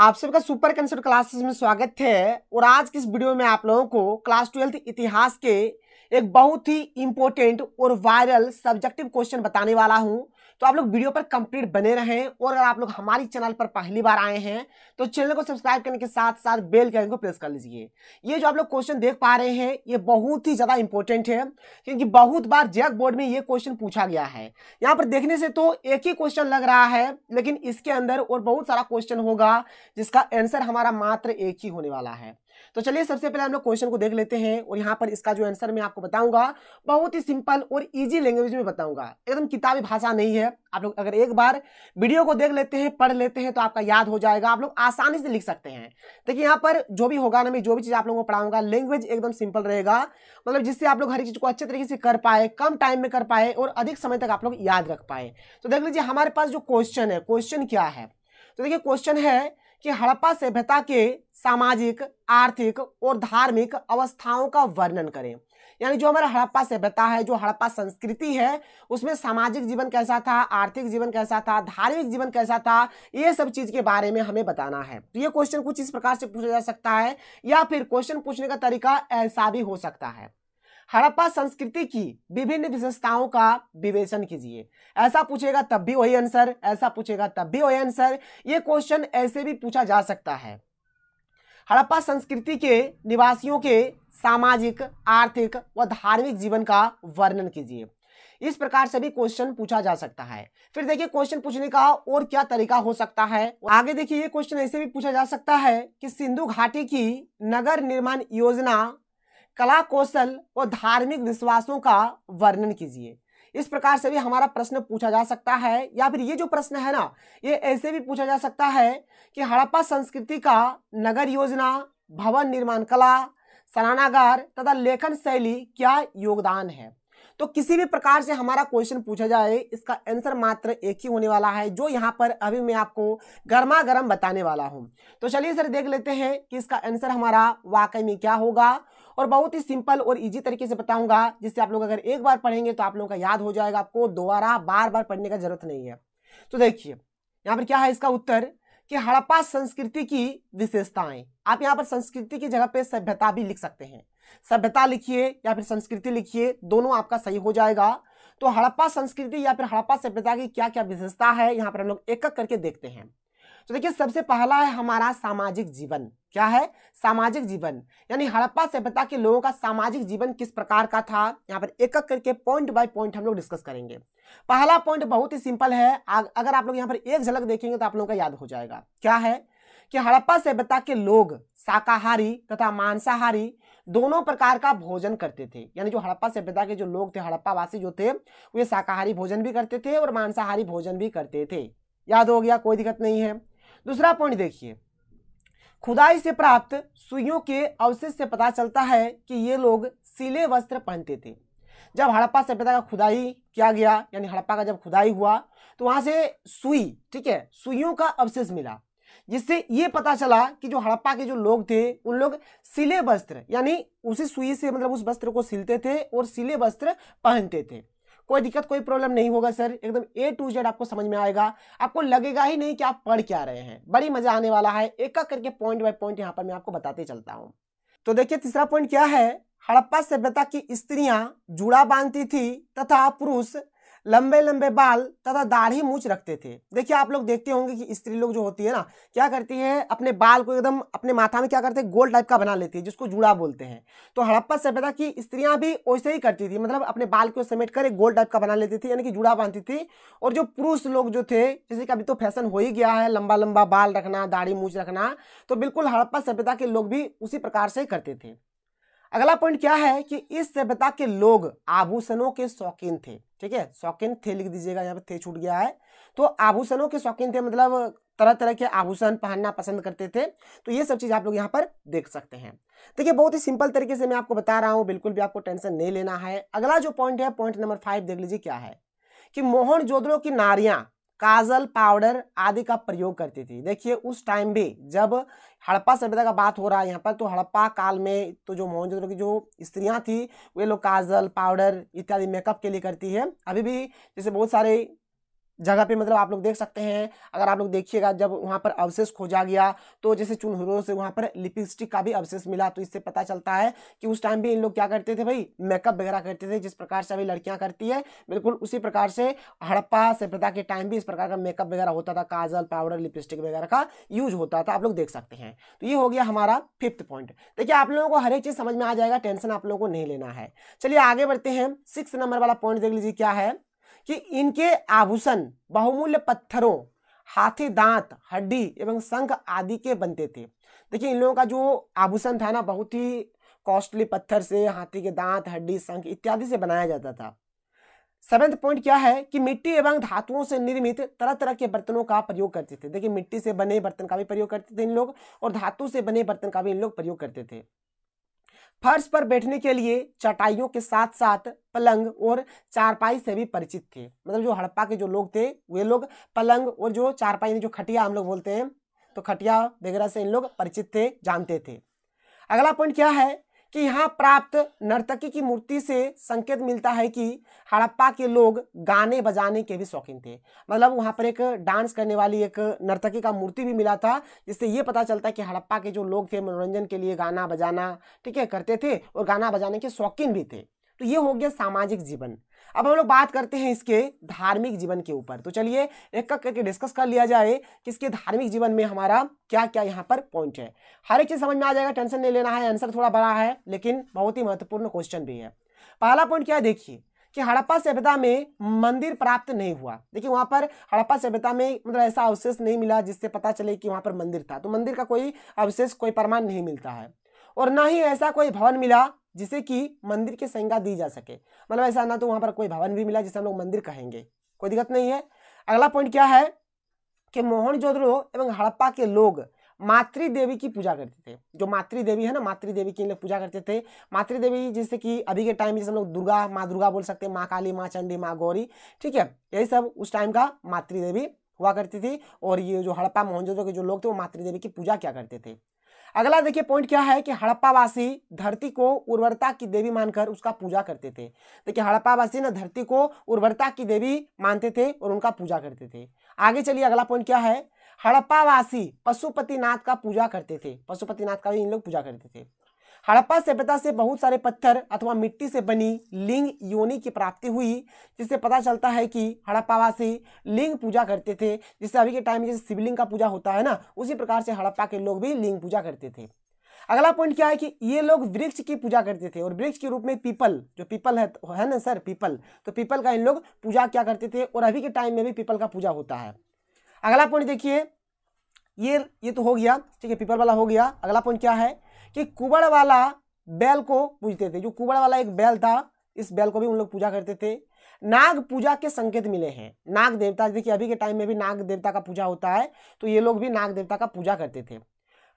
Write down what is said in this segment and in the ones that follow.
आप सबका super concept classes में स्वागत है और आज की इस वीडियो में आप लोगों को क्लास ट्वेल्थ इतिहास के एक बहुत ही इम्पोर्टेंट और वायरल सब्जेक्टिव क्वेश्चन बताने वाला हूं तो आप लोग वीडियो पर कंप्लीट बने रहें और अगर आप लोग हमारी चैनल पर पहली बार आए हैं तो चैनल को सब्सक्राइब करने के साथ साथ बेल कैन को प्रेस कर लीजिए ये जो आप लोग क्वेश्चन देख पा रहे हैं ये बहुत ही ज़्यादा इंपॉर्टेंट है क्योंकि बहुत बार जैक बोर्ड में ये क्वेश्चन पूछा गया है यहाँ पर देखने से तो एक ही क्वेश्चन लग रहा है लेकिन इसके अंदर और बहुत सारा क्वेश्चन होगा जिसका आंसर हमारा मात्र एक ही होने वाला है तो चलिए सबसे पहले हम लोग क्वेश्चन को देख लेते हैं और यहाँ पर इसका जो आंसर मैं आपको बताऊंगा बहुत ही सिंपल और ईजी लैंग्वेज में बताऊंगा एकदम किताबी भाषा नहीं है आप लोग अगर एक बार वीडियो को देख लेते हैं पढ़ लेते हैं तो आपका याद हो जाएगा आप लोग आसानी से लिख सकते हैं देखिए यहाँ पर जो भी होगा ना मैं जो भी चीज़ आप लोगों को पढ़ाऊंगा लैंग्वेज एकदम सिंपल रहेगा मतलब जिससे आप लोग हर चीज़ को अच्छे तरीके से कर पाए कम टाइम में कर पाए और अधिक समय तक आप लोग याद रख पाए तो देख लीजिए हमारे पास जो क्वेश्चन है क्वेश्चन क्या है तो देखिए क्वेश्चन है कि हड़प्पा सभ्यता के सामाजिक आर्थिक और धार्मिक अवस्थाओं का वर्णन करें यानी जो हमारा हड़प्पा सभ्यता है जो हड़प्पा संस्कृति है उसमें सामाजिक जीवन कैसा था आर्थिक जीवन कैसा था धार्मिक जीवन कैसा था ये सब चीज़ के बारे में हमें बताना है तो ये क्वेश्चन कुछ इस प्रकार से पूछा जा सकता है या फिर क्वेश्चन पूछने का तरीका ऐसा भी हो सकता है हड़प्पा संस्कृति की विभिन्न विशेषताओं का विवेचन कीजिए ऐसा पूछेगा तब भी वही आंसर ऐसा पूछेगा तब भी वही आंसर ये क्वेश्चन ऐसे भी पूछा जा सकता है हड़प्पा संस्कृति के निवासियों के सामाजिक आर्थिक व धार्मिक जीवन का वर्णन कीजिए इस प्रकार से भी क्वेश्चन पूछा जा सकता है फिर देखिए क्वेश्चन पूछने का और क्या तरीका हो सकता है आगे देखिए ये क्वेश्चन ऐसे भी पूछा जा सकता है कि सिंधु घाटी की नगर निर्माण योजना कला कौशल और धार्मिक विश्वासों का वर्णन कीजिए इस प्रकार से भी हमारा प्रश्न पूछा जा सकता है या फिर ये जो प्रश्न है ना ये ऐसे भी पूछा जा सकता है कि हड़प्पा संस्कृति का नगर योजना भवन निर्माण कला सनानागार तथा लेखन शैली क्या योगदान है तो किसी भी प्रकार से हमारा क्वेश्चन पूछा जाए इसका आंसर मात्र एक ही होने वाला है जो यहाँ पर अभी मैं आपको गर्मा गर्म बताने वाला हूँ तो चलिए सर देख लेते हैं कि इसका आंसर हमारा वाकई में क्या होगा और बहुत ही सिंपल और इजी तरीके से बताऊंगा जिससे आप लोग अगर एक बार पढ़ेंगे तो आप लोगों का याद हो जाएगा आपको दोबारा बार बार पढ़ने का जरूरत नहीं है तो देखिए यहाँ पर क्या है इसका उत्तर कि हड़प्पा संस्कृति की विशेषताएं आप यहाँ पर संस्कृति की जगह पे सभ्यता भी लिख सकते हैं सभ्यता लिखिए या फिर संस्कृति लिखिए दोनों आपका सही हो जाएगा तो हड़प्पा संस्कृति या फिर हड़प्पा सभ्यता की क्या क्या विशेषता है यहाँ पर हम लोग एक एक करके देखते हैं तो देखिए सबसे पहला है हमारा सामाजिक जीवन क्या है सामाजिक जीवन यानी हड़प्पा सभ्यता के लोगों का सामाजिक जीवन किस प्रकार का था यहाँ पर एक एक करके पॉइंट बाय पॉइंट हम लोग डिस्कस करेंगे पहला पॉइंट बहुत ही सिंपल है अगर आप लोग यहाँ पर एक झलक देखेंगे तो आप लोगों का याद हो जाएगा क्या है कि हड़प्पा सभ्यता के लोग शाकाहारी तथा मांसाहारी दोनों प्रकार का भोजन करते थे यानी जो हड़प्पा सभ्यता के जो लोग थे हड़प्पावासी जो थे वे शाकाहारी भोजन भी करते थे और मांसाहारी भोजन भी करते थे याद हो गया कोई दिक्कत नहीं है दूसरा पॉइंट देखिए खुदाई से प्राप्त सुइयों के अवशेष से पता चलता है कि ये लोग सिले वस्त्र पहनते थे जब हड़प्पा सभ्यता का खुदाई किया गया यानी हड़प्पा का जब खुदाई हुआ तो वहां से सुई ठीक है सुइयों का अवशेष मिला जिससे ये पता चला कि जो हड़प्पा के जो लोग थे उन लोग सिले वस्त्र यानी उसी सुई से मतलब उस वस्त्र को सिलते थे और सिले वस्त्र पहनते थे कोई दिक्कत कोई प्रॉब्लम नहीं होगा सर एकदम ए टू जेड आपको समझ में आएगा आपको लगेगा ही नहीं कि आप पढ़ क्या रहे हैं बड़ी मजा आने वाला है एक एक करके पॉइंट बाय पॉइंट यहाँ पर मैं आपको बताते चलता हूँ तो देखिए तीसरा पॉइंट क्या है हड़प्पा सभ्यता की स्त्रियां जुड़ा बांधती थी तथा पुरुष लंबे लंबे बाल तथा दाढ़ी मूछ रखते थे देखिए आप लोग देखते होंगे कि स्त्री लोग जो होती है ना क्या करती है अपने बाल को एकदम अपने माथा में क्या करते हैं गोल टाइप का बना लेती है जिसको जुड़ा बोलते हैं तो हड़प्पा सभ्यता की स्त्रियां भी वैसे ही करती थी मतलब अपने बाल को समेट कर एक गोल टाइप का बना लेती थी यानी कि जुड़ा बांधती थी और जो पुरुष लोग जो थे जैसे कि अभी तो फैशन हो ही गया है लंबा लंबा बाल रखना दाढ़ी मूछ रखना तो बिल्कुल हड़प्पा सभ्यता के लोग भी उसी प्रकार से करते थे अगला पॉइंट क्या है कि इस सभ्यता के लोग आभूषणों के शौकीन थे ठीक है शौकीन थे लिख दीजिएगा यहाँ पे थे छूट गया है तो आभूषणों के शौकीन थे मतलब तरह तरह के आभूषण पहनना पसंद करते थे तो ये सब चीज़ आप लोग यहाँ पर देख सकते हैं देखिए बहुत ही सिंपल तरीके से मैं आपको बता रहा हूँ बिल्कुल भी आपको टेंशन नहीं लेना है अगला जो पॉइंट है पॉइंट नंबर फाइव देख लीजिए क्या है कि मोहन जोदड़ो की नारियाँ काजल पाउडर आदि का प्रयोग करती थी देखिए उस टाइम भी जब हड़प्पा सभ्यता का बात हो रहा है यहाँ पर तो हड़प्पा काल में तो जो मोहनजोदड़ो की जो स्त्रियाँ थी वे लोग काजल पाउडर इत्यादि मेकअप के लिए करती है अभी भी जैसे बहुत सारे जगह पे मतलब आप लोग देख सकते हैं अगर आप लोग देखिएगा जब वहाँ पर अवशेष खोजा गया तो जैसे चुनहरों से वहाँ पर लिपस्टिक का भी अवशेष मिला तो इससे पता चलता है कि उस टाइम भी इन लोग क्या करते थे भाई मेकअप वगैरह करते थे जिस प्रकार से अभी लड़कियाँ करती है बिल्कुल उसी प्रकार से हड़प्पा सभ्यता के टाइम भी इस प्रकार का मेकअप वगैरह होता था काजल पाउडर लिपस्टिक वगैरह का यूज होता था आप लोग देख सकते हैं तो ये हो गया हमारा फिफ्थ पॉइंट देखिए आप लोगों को हर एक चीज़ समझ में आ जाएगा टेंशन आप लोगों को नहीं लेना है चलिए आगे बढ़ते हैं सिक्स नंबर वाला पॉइंट देख लीजिए क्या है कि इनके आभूषण बहुमूल्य पत्थरों हाथी दांत हड्डी एवं शंख आदि के बनते थे देखिए इन लोगों का जो आभूषण था ना बहुत ही कॉस्टली पत्थर से हाथी के दांत हड्डी शंख इत्यादि से बनाया जाता था सेवेंथ पॉइंट क्या है कि मिट्टी एवं धातुओं से निर्मित तरह तरह के बर्तनों का प्रयोग करते थे देखिए मिट्टी से बने बर्तन का भी प्रयोग करते थे इन लोग और धातु से बने बर्तन का भी इन लोग प्रयोग करते थे फर्श पर बैठने के लिए चटाइयों के साथ साथ पलंग और चारपाई से भी परिचित थे मतलब जो हड़प्पा के जो लोग थे वे लोग पलंग और जो चारपाई जो खटिया हम लोग बोलते हैं तो खटिया वगैरह से इन लोग परिचित थे जानते थे अगला पॉइंट क्या है कि यहाँ प्राप्त नर्तकी की मूर्ति से संकेत मिलता है कि हड़प्पा के लोग गाने बजाने के भी शौकीन थे मतलब वहाँ पर एक डांस करने वाली एक नर्तकी का मूर्ति भी मिला था जिससे ये पता चलता है कि हड़प्पा के जो लोग थे मनोरंजन के लिए गाना बजाना ठीक है करते थे और गाना बजाने के शौकीन भी थे तो ये हो गया सामाजिक जीवन अब हम लोग बात करते हैं इसके धार्मिक जीवन के ऊपर तो चलिए एक एक करके डिस्कस कर लिया जाए कि इसके धार्मिक जीवन में हमारा क्या क्या यहाँ पर पॉइंट है हर एक चीज़ समझ में आ जाएगा टेंशन नहीं लेना है आंसर थोड़ा बड़ा है लेकिन बहुत ही महत्वपूर्ण क्वेश्चन भी है पहला पॉइंट क्या है देखिए कि हड़प्पा सभ्यता में मंदिर प्राप्त नहीं हुआ देखिए वहां पर हड़प्पा सभ्यता में मतलब ऐसा अवशेष नहीं मिला जिससे पता चले कि वहां पर मंदिर था तो मंदिर का कोई अवशेष कोई प्रमाण नहीं मिलता है और ना ही ऐसा कोई भवन मिला जिसे कि मंदिर की संज्ञा दी जा सके मतलब ऐसा ना तो वहां पर कोई भवन भी मिला जिसे हम लोग मंदिर कहेंगे कोई दिक्कत नहीं है अगला पॉइंट क्या है कि मोहन एवं हड़प्पा के लोग मातृ देवी की पूजा करते थे जो मातृ देवी है ना मातृ देवी की लोग पूजा करते थे मातृ देवी जैसे कि अभी के टाइम में जैसे हम लोग दुर्गा माँ दुर्गा बोल सकते हैं माँ काली माँ चंडी माँ गौरी ठीक है यही सब उस टाइम का मातृ देवी हुआ करती थी और ये जो हड़प्पा मोहनजोदड़ो के जो लोग थे वो मातृ देवी की पूजा क्या करते थे अगला देखिए पॉइंट क्या है कि हड़प्पावासी धरती को उर्वरता की देवी मानकर उसका पूजा करते थे देखिए हड़प्पावासी ना धरती को उर्वरता की देवी मानते थे और उनका पूजा करते थे आगे चलिए अगला पॉइंट क्या है हड़प्पावासी पशुपतिनाथ का पूजा करते थे पशुपतिनाथ का भी इन लोग पूजा करते थे हड़प्पा सभ्यता से बहुत सारे पत्थर अथवा मिट्टी से बनी लिंग योनि की प्राप्ति हुई जिससे पता चलता है कि हड़प्पावासी लिंग पूजा करते थे जिससे अभी के टाइम में जैसे शिवलिंग का पूजा होता है ना उसी प्रकार से हड़प्पा के लोग भी लिंग पूजा करते थे अगला पॉइंट क्या है कि ये लोग वृक्ष की पूजा करते थे और वृक्ष के रूप में पीपल जो पीपल है है ना सर पीपल तो पीपल का इन लोग पूजा क्या करते थे और अभी के टाइम में भी पीपल का पूजा होता है अगला पॉइंट देखिए ये ये तो हो गया ठीक है पीपल वाला हो गया अगला पॉइंट क्या है कि कुबड़ वाला बैल को पूजते थे जो कुबड़ वाला एक बैल था इस बैल को भी उन लोग पूजा करते थे नाग पूजा के संकेत मिले हैं नाग देवता देखिए अभी के टाइम में भी नाग देवता का पूजा होता है तो ये लोग भी नाग देवता का पूजा करते थे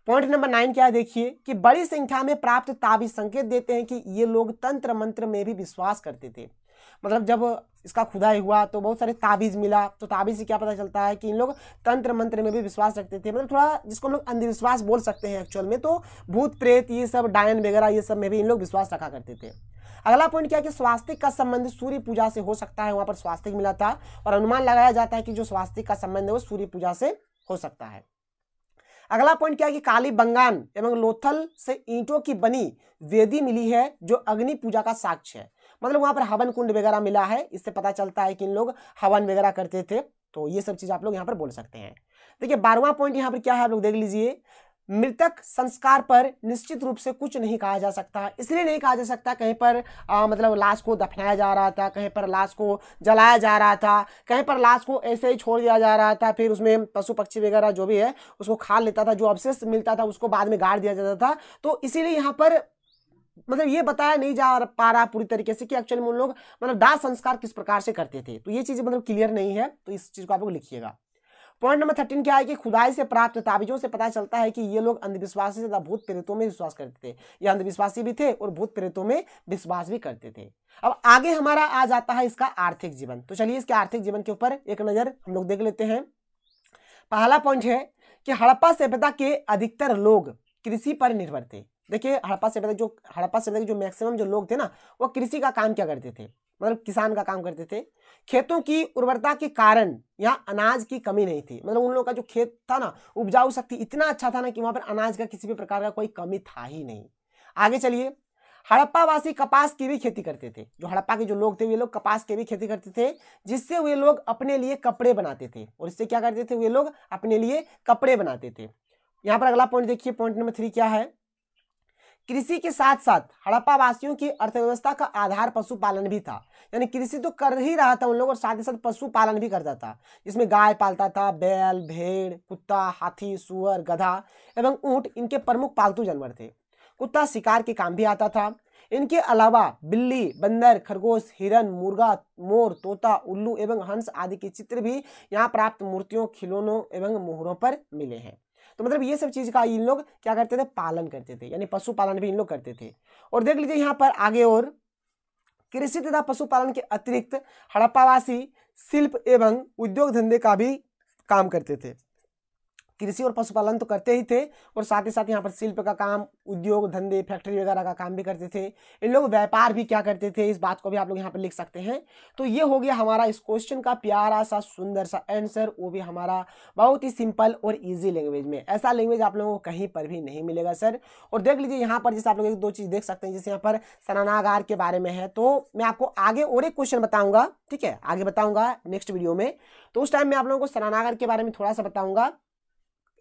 पॉइंट नंबर नाइन क्या है देखिए कि बड़ी संख्या में प्राप्त ताबी संकेत देते हैं कि ये लोग तंत्र मंत्र में भी विश्वास करते थे मतलब जब इसका खुदाई हुआ तो बहुत सारे ताबीज़ मिला तो ताबीज़ से क्या पता चलता है कि इन लोग तंत्र मंत्र में भी विश्वास रखते थे मतलब थोड़ा जिसको हम लोग अंधविश्वास बोल सकते हैं एक्चुअल में तो भूत प्रेत ये सब डायन वगैरह ये सब में भी इन लोग विश्वास रखा करते थे अगला पॉइंट क्या है कि स्वास्थ्य का संबंध सूर्य पूजा से हो सकता है वहाँ पर स्वास्थ्य मिला था और अनुमान लगाया जाता है कि जो स्वास्थ्य का संबंध है वो सूर्य पूजा से हो सकता है अगला पॉइंट क्या है कि काली बंगान एवं लोथल से ईंटों की बनी वेदी मिली है जो अग्नि पूजा का साक्ष्य है मतलब वहाँ पर हवन कुंड वगैरह मिला है इससे पता चलता है कि इन लोग हवन वगैरह करते थे तो ये सब चीज़ आप लोग यहाँ पर बोल सकते हैं देखिए बारहवा पॉइंट यहाँ पर क्या है आप लोग देख लीजिए मृतक संस्कार पर निश्चित रूप से कुछ नहीं कहा जा सकता इसलिए नहीं कहा जा सकता कहीं पर आ, मतलब लाश को दफनाया जा रहा था कहीं पर लाश को जलाया जा रहा था कहीं पर लाश को ऐसे ही छोड़ दिया जा रहा था फिर उसमें पशु पक्षी वगैरह जो भी है उसको खा लेता था जो अवशेष मिलता था उसको बाद में गाड़ दिया जाता था तो इसीलिए यहाँ पर मतलब ये बताया नहीं जा पा रहा पूरी तरीके से कि एक्चुअली उन लोग मतलब दाह संस्कार किस प्रकार से करते थे तो ये चीज़ मतलब क्लियर नहीं है तो इस चीज़ को आप लोग लिखिएगा पॉइंट नंबर थर्टीन क्या है कि खुदाई से प्राप्त ताबीजों से पता चलता है कि ये लोग अंधविश्वासी तथा भूत प्रेतों में विश्वास करते थे ये अंधविश्वासी भी थे और भूत प्रेतों में विश्वास भी करते थे अब आगे हमारा आ जाता है इसका आर्थिक जीवन तो चलिए इसके आर्थिक जीवन के ऊपर एक नज़र हम लोग देख लेते हैं पहला पॉइंट है कि हड़प्पा सभ्यता के अधिकतर लोग कृषि पर निर्भर थे देखिए हड़प्पा सभ्यता जो हड़प्पा सभ्यता के जो मैक्सिमम जो लोग थे ना वो कृषि का काम क्या करते थे मतलब किसान का काम करते थे खेतों की उर्वरता के कारण यहाँ अनाज की कमी नहीं थी मतलब उन लोगों का जो खेत था ना उपजाऊ शक्ति इतना अच्छा था ना कि वहाँ पर अनाज का किसी भी प्रकार का कोई कमी था ही नहीं आगे चलिए हड़प्पा वासी कपास की भी खेती करते थे जो हड़प्पा के जो लोग थे वे लोग कपास की भी खेती करते थे जिससे वे लोग अपने लिए कपड़े बनाते थे और इससे क्या करते थे वे लोग अपने लिए कपड़े बनाते थे यहाँ पर अगला पॉइंट देखिए पॉइंट नंबर थ्री क्या है कृषि के साथ साथ हड़प्पा वासियों की अर्थव्यवस्था का आधार पशुपालन भी था यानी कृषि तो कर ही रहा था उन लोग और साथ ही साथ पशुपालन भी करता था जिसमें गाय पालता था बैल भेड़ कुत्ता हाथी सुअर गधा एवं ऊंट इनके प्रमुख पालतू जानवर थे कुत्ता शिकार के काम भी आता था इनके अलावा बिल्ली बंदर खरगोश हिरन मुर्गा मोर तोता उल्लू एवं हंस आदि के चित्र भी यहाँ प्राप्त मूर्तियों खिलौनों एवं मोहरों पर मिले हैं तो मतलब ये सब चीज़ का इन लोग क्या करते थे पालन करते थे यानी पशुपालन भी इन लोग करते थे और देख लीजिए यहाँ पर आगे और कृषि तथा पशुपालन के अतिरिक्त हड़प्पावासी शिल्प एवं उद्योग धंधे का भी काम करते थे कृषि और पशुपालन तो करते ही थे और साथ ही साथ यहाँ पर शिल्प का काम उद्योग धंधे फैक्ट्री वगैरह का काम भी करते थे इन लोग व्यापार भी क्या करते थे इस बात को भी आप लोग यहाँ पर लिख सकते हैं तो ये हो गया हमारा इस क्वेश्चन का प्यारा सा सुंदर सा आंसर वो भी हमारा बहुत ही सिंपल और ईजी लैंग्वेज में ऐसा लैंग्वेज आप लोगों को कहीं पर भी नहीं मिलेगा सर और देख लीजिए यहाँ पर जैसे आप लोग एक दो चीज़ देख सकते हैं जैसे यहाँ पर सनानागार के बारे में है तो मैं आपको आगे और एक क्वेश्चन बताऊंगा ठीक है आगे बताऊंगा नेक्स्ट वीडियो में तो उस टाइम में आप लोगों को सनानागार के बारे में थोड़ा सा बताऊंगा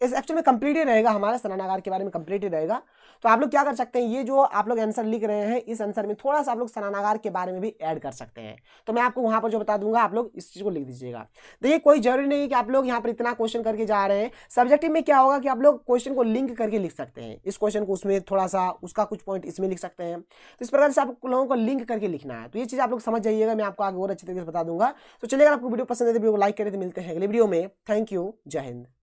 इस एक्चुअल में कंप्लीट ही रहेगा हमारा सनानागार के बारे में कंप्लीट ही रहेगा तो आप लोग क्या कर सकते हैं ये जो आप लोग आंसर लिख रहे हैं इस आंसर में थोड़ा सा आप लोग सनानागार के बारे में भी ऐड कर सकते हैं तो मैं आपको वहां पर जो बता दूंगा आप लोग इस चीज़ को लिख दीजिएगा देखिए कोई जरूरी नहीं कि आप लोग यहाँ पर इतना क्वेश्चन करके जा रहे हैं सब्जेक्टिव में क्या होगा कि आप लोग क्वेश्चन को लिंक करके लिख सकते हैं इस क्वेश्चन को उसमें थोड़ा सा उसका कुछ पॉइंट इसमें लिख सकते हैं तो इस प्रकार से आप लोगों को लिंक करके लिखना है तो ये चीज़ आप लोग समझ जाइएगा मैं आपको आगे और अच्छी तरीके से बता दूंगा तो चलिए अगर आपको वीडियो पसंद है तो वीडियो को लाइक करें तो मिलते हैं अगले वीडियो में थैंक यू जय हिंद